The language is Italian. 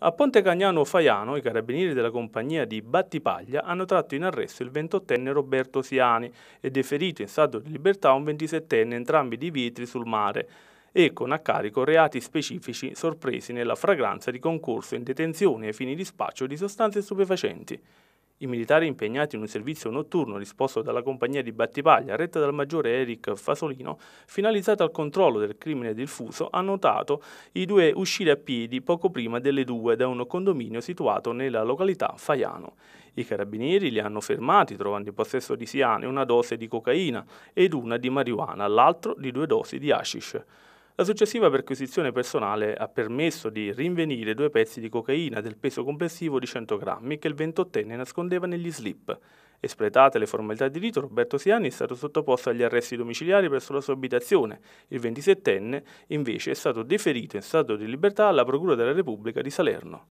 A Ponte Cagnano Faiano i carabinieri della compagnia di Battipaglia hanno tratto in arresto il 28enne Roberto Siani e deferito in stato di libertà un 27enne entrambi di Vitri sul mare e con a carico reati specifici sorpresi nella fragranza di concorso in detenzione ai fini di spaccio di sostanze stupefacenti. I militari impegnati in un servizio notturno risposto dalla compagnia di Battipaglia, retta dal maggiore Eric Fasolino, finalizzato al controllo del crimine diffuso, hanno notato i due uscire a piedi poco prima delle due da un condominio situato nella località Faiano. I carabinieri li hanno fermati trovando in possesso di Siane una dose di cocaina ed una di marijuana, l'altro di due dosi di hashish. La successiva perquisizione personale ha permesso di rinvenire due pezzi di cocaina del peso complessivo di 100 grammi che il 28enne nascondeva negli slip. Espletate le formalità di rito, Roberto Siani è stato sottoposto agli arresti domiciliari presso la sua abitazione. Il 27enne invece è stato deferito in stato di libertà alla Procura della Repubblica di Salerno.